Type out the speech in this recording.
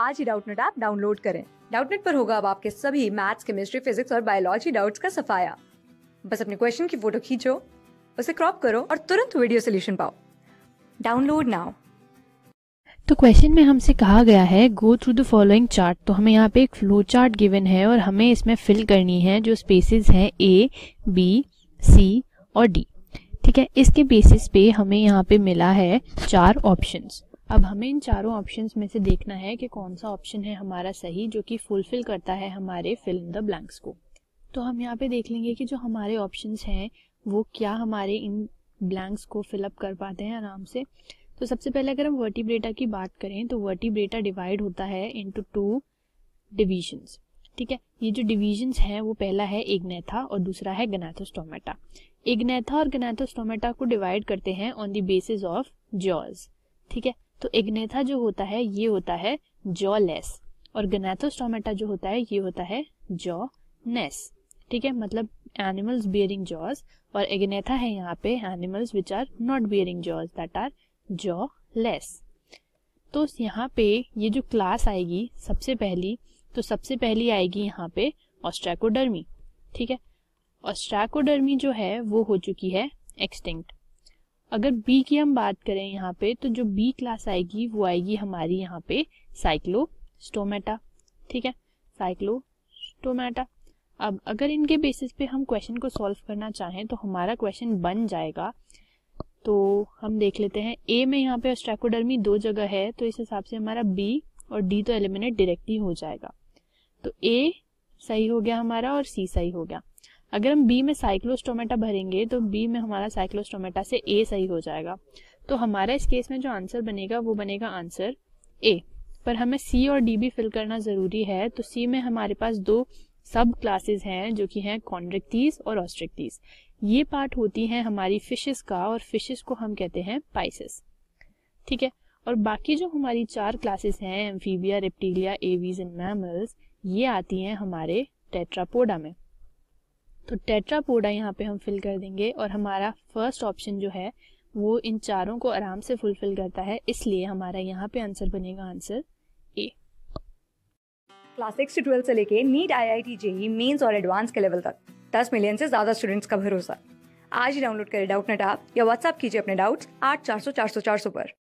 आज ही Doubtnut app download करें डाउटनेट पर होगा अब आपके सभी मैथ्स केमिस्ट्री फिजिक्स और बायोलॉजी डाउट्स का सफाया बस अपने क्वेश्चन की फोटो खींचो उसे क्रॉप करो और तुरंत वीडियो सोल्यूशन पाओ डाउनलोड नाउ तो क्वेश्चन में हमसे कहा गया है go through the following chart तो हमें यहाँ पे एक फ्लो चार्ट गिवन है और हमें इसमें फिल करनी है जो स्पेसेस हैं ए बी सी और डी ठीक है इसके बेसिस पे हमें यहाँ पे मिला है चार ऑप्शंस अब हमें इन चारों ऑप्शंस में से देखना है कि कौन सा ऑप्शन है हमारा सही जो कि फुलफिल करता है हमारे फिल इन द ब्लैंक्स को तो हम यहाँ पे देख लेंगे कि जो हमारे ऑप्शंस हैं वो क्या हमारे इन ब्लैंक्स को फिलअप कर पाते हैं आराम से तो सबसे पहले अगर हम वर्टिब्रेटा की बात करें तो वर्टिब्रेटा डिवाइड होता है इंटू टू डिविजन्स ठीक है ये जो डिविजन्स हैं वो पहला है एग्नेथा और दूसरा है गनाथोस्टोमेटा एग्नेथा और गनाथोस्टोमेटा को डिवाइड करते हैं on the basis of jaws ठीक है तो इग्नेथा जो होता है ये होता है जॉ लेस और गनेथोस्टोमेटा जो होता है ये होता है जॉ नेस ठीक है मतलब एनिमल्स बियरिंग जॉज और एग्नेथा है यहाँ पे animals which are not bearing jaws that are jawless तो यहाँ पे ये जो क्लास आएगी सबसे पहली तो सबसे पहली आएगी यहाँ पे ऑस्ट्रैकोडर्मी ठीक है ऑस्ट्रैकोडर्मी जो है वो हो चुकी है एक्सटिंक्ट अगर बी की हम बात करें यहाँ पे तो जो बी क्लास आएगी वो आएगी हमारी यहाँ पे साइक्लोस्टोमेटा ठीक है साइक्लोस्टोमेटा अब अगर इनके बेसिस पे हम क्वेश्चन को सॉल्व करना चाहें तो हमारा क्वेश्चन बन जाएगा तो हम देख लेते हैं ए में यहाँ पे ऑस्ट्रैकोडर्मी दो जगह है तो इस हिसाब से हमारा बी और डी तो एलिमिनेट डायरेक्टली हो जाएगा तो ए सही हो गया हमारा और सी सही हो गया अगर हम बी में साइक्लोस्टोमेटा भरेंगे तो बी में हमारा साइक्लोस्टोमेटा से ए सही हो जाएगा तो हमारा इस केस में जो आंसर बनेगा वो बनेगा आंसर ए पर हमें सी और डी भी फिल करना ज़रूरी है तो सी में हमारे पास दो सब क्लासेस हैं जो कि हैं कॉन्ड्रिक्टीज और ऑस्ट्रिक्टीज ये पार्ट होती है हमारी फिशेस का और फिशेस को हम कहते हैं पाइसिस ठीक है और बाकी जो हमारी चार क्लासेस हैं amphibia reptilia aves and mammals ये आती हैं हमारे टेट्रापोडा में तो टेट्रापोडा यहाँ पे हम फिल कर देंगे और हमारा फर्स्ट ऑप्शन जो है वो इन चारों को आराम से फुलफिल करता है इसलिए हमारा यहाँ पे आंसर बनेगा आंसर ए क्लास सिक्स से ट्वेल्थ से लेके NEET I I T JEE mains और एडवांस के लेवल तक दस मिलियन से ज्यादा स्टूडेंट्स का भरोसा आज ही डाउनलोड करें डाउट नेट या व्हाट्सअप कीजिए अपने डाउट्स आठ चार सौ चार सौ चार सौ पर